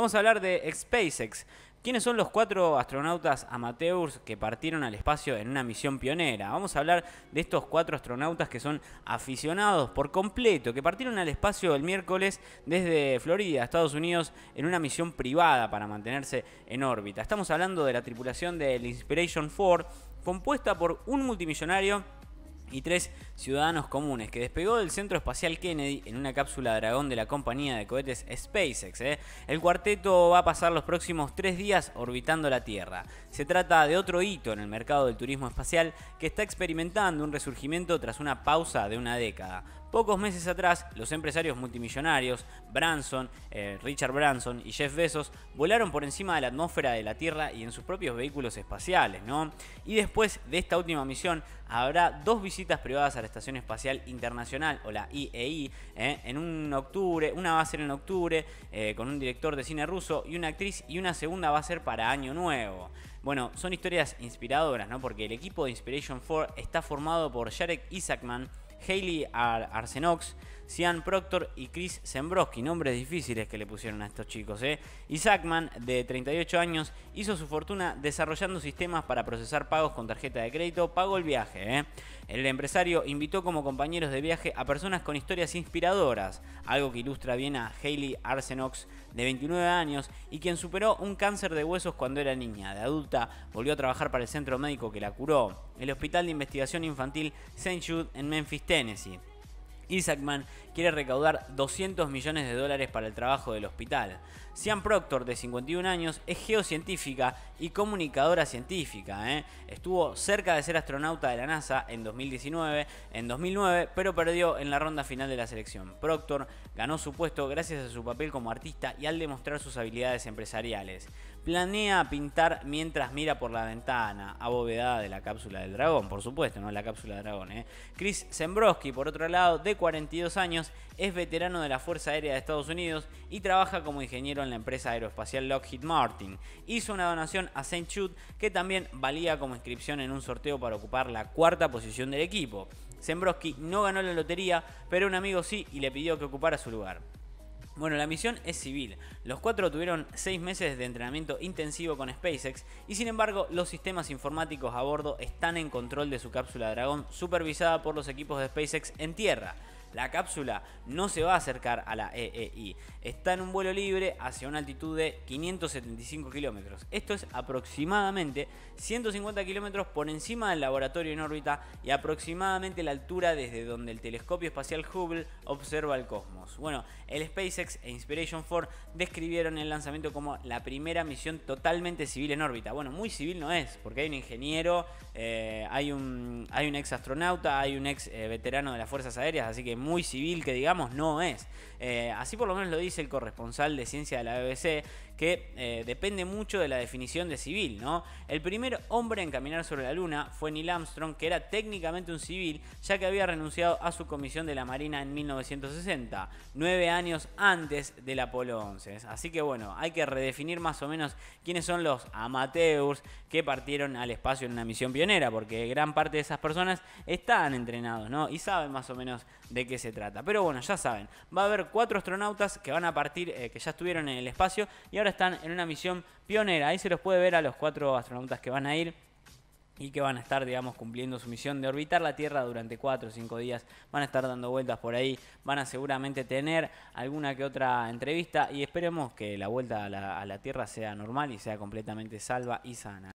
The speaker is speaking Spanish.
Vamos a hablar de SpaceX. ¿Quiénes son los cuatro astronautas amateurs que partieron al espacio en una misión pionera? Vamos a hablar de estos cuatro astronautas que son aficionados por completo, que partieron al espacio el miércoles desde Florida, Estados Unidos, en una misión privada para mantenerse en órbita. Estamos hablando de la tripulación del Inspiration 4, compuesta por un multimillonario y tres ciudadanos comunes, que despegó del Centro Espacial Kennedy en una cápsula dragón de la compañía de cohetes SpaceX. ¿eh? El cuarteto va a pasar los próximos tres días orbitando la Tierra. Se trata de otro hito en el mercado del turismo espacial que está experimentando un resurgimiento tras una pausa de una década. Pocos meses atrás, los empresarios multimillonarios Branson, eh, Richard Branson y Jeff Bezos volaron por encima de la atmósfera de la Tierra y en sus propios vehículos espaciales, ¿no? Y después de esta última misión habrá dos visitas privadas a la Estación Espacial Internacional o la IEI e eh, en un octubre, una va a ser en octubre eh, con un director de cine ruso y una actriz y una segunda va a ser para Año Nuevo. Bueno, son historias inspiradoras, ¿no? Porque el equipo de Inspiration 4 está formado por Jarek Isaacman, Hayley Ar Arsenox sean Proctor y Chris Zembrowski, nombres difíciles que le pusieron a estos chicos. ¿eh? Isaacman, de 38 años, hizo su fortuna desarrollando sistemas para procesar pagos con tarjeta de crédito, Pagó el viaje. ¿eh? El empresario invitó como compañeros de viaje a personas con historias inspiradoras, algo que ilustra bien a Hayley Arsenox, de 29 años, y quien superó un cáncer de huesos cuando era niña. De adulta, volvió a trabajar para el centro médico que la curó, el Hospital de Investigación Infantil St. Jude en Memphis, Tennessee. Isaacman quiere recaudar 200 millones de dólares para el trabajo del hospital. Sian Proctor, de 51 años, es geocientífica y comunicadora científica. ¿eh? Estuvo cerca de ser astronauta de la NASA en 2019, en 2009, pero perdió en la ronda final de la selección. Proctor ganó su puesto gracias a su papel como artista y al demostrar sus habilidades empresariales planea pintar mientras mira por la ventana, abovedada de la cápsula del dragón, por supuesto, no la cápsula del dragón. ¿eh? Chris Zembrowski, por otro lado, de 42 años, es veterano de la Fuerza Aérea de Estados Unidos y trabaja como ingeniero en la empresa aeroespacial Lockheed Martin. Hizo una donación a Saint Jude que también valía como inscripción en un sorteo para ocupar la cuarta posición del equipo. Zembroski no ganó la lotería, pero un amigo sí y le pidió que ocupara su lugar. Bueno, la misión es civil. Los cuatro tuvieron seis meses de entrenamiento intensivo con SpaceX y sin embargo los sistemas informáticos a bordo están en control de su cápsula Dragón supervisada por los equipos de SpaceX en tierra. La cápsula no se va a acercar a la EEI. Está en un vuelo libre hacia una altitud de 575 kilómetros. Esto es aproximadamente 150 kilómetros por encima del laboratorio en órbita y aproximadamente la altura desde donde el telescopio espacial Hubble observa el cosmos. Bueno, el SpaceX e Inspiration 4 describieron el lanzamiento como la primera misión totalmente civil en órbita. Bueno, muy civil no es, porque hay un ingeniero, eh, hay, un, hay un ex astronauta, hay un ex eh, veterano de las Fuerzas Aéreas, así que muy civil que digamos no es. Eh, así por lo menos lo dice el corresponsal de ciencia de la BBC, que eh, depende mucho de la definición de civil, ¿no? El primer hombre en caminar sobre la Luna fue Neil Armstrong, que era técnicamente un civil, ya que había renunciado a su comisión de la Marina en 1960, nueve años antes del Apolo 11. Así que bueno, hay que redefinir más o menos quiénes son los amateurs que partieron al espacio en una misión pionera, porque gran parte de esas personas están entrenados, ¿no? Y saben más o menos de qué qué se trata. Pero bueno, ya saben, va a haber cuatro astronautas que van a partir, eh, que ya estuvieron en el espacio y ahora están en una misión pionera. Ahí se los puede ver a los cuatro astronautas que van a ir y que van a estar, digamos, cumpliendo su misión de orbitar la Tierra durante cuatro o cinco días. Van a estar dando vueltas por ahí, van a seguramente tener alguna que otra entrevista y esperemos que la vuelta a la Tierra sea normal y sea completamente salva y sana.